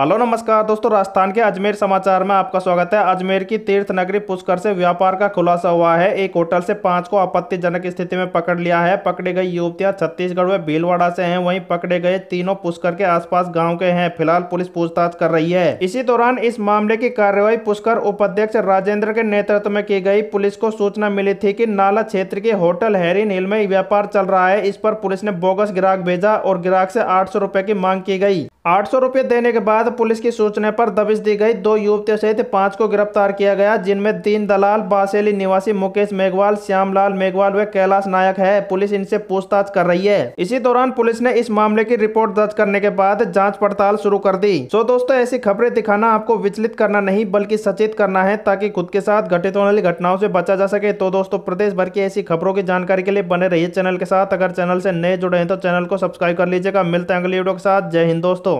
hello नमस्कार दोस्तों राजस्थान के अजमेर समाचार में आपका स्वागत है अजमेर की तीर्थ नगरी पुष्कर से व्यापार का खुलासा हुआ है एक होटल से पांच को आपत्तिजनक स्थिति में पकड़ लिया है पकड़ी गए युवतियां छत्तीसगढ़ में भीलवाड़ा से हैं वहीं पकड़े गए तीनों पुष्कर के आसपास गांव के हैं फिलहाल पुलिस पूछताछ कर रही है इसी दौरान इस मामले की कार्यवाही पुष्कर उपाध्यक्ष राजेंद्र के नेतृत्व में की गई पुलिस को सूचना मिली थी की नाला क्षेत्र के होटल हेरिन हिल में व्यापार चल रहा है इस पर पुलिस ने बोगस ग्राहक भेजा और ग्राहक से आठ की मांग की गई आठ सौ रुपये देने के बाद पुलिस की सूचना पर दबिश दी गई दो युवतियों सहित पांच को गिरफ्तार किया गया जिनमें दीन दलाल बासेली निवासी मुकेश मेघवाल श्यामलाल मेघवाल व कैलाश नायक है पुलिस इनसे पूछताछ कर रही है इसी दौरान पुलिस ने इस मामले की रिपोर्ट दर्ज करने के बाद जांच पड़ताल शुरू कर दी सो दोस्तों ऐसी खबरें दिखाना आपको विचलित करना नहीं बल्कि सचेत करना है ताकि खुद के साथ घटित होने वाली घटनाओं से बचा जा सके तो दोस्तों प्रदेश भर की ऐसी खबरों की जानकारी के लिए बने रही चैनल के साथ अगर चैनल से नए जुड़े हैं तो चैनल को सब्सक्राइब कर लीजिएगा मिलते हैं अगली वीडियो के साथ जय हिंद दोस्तों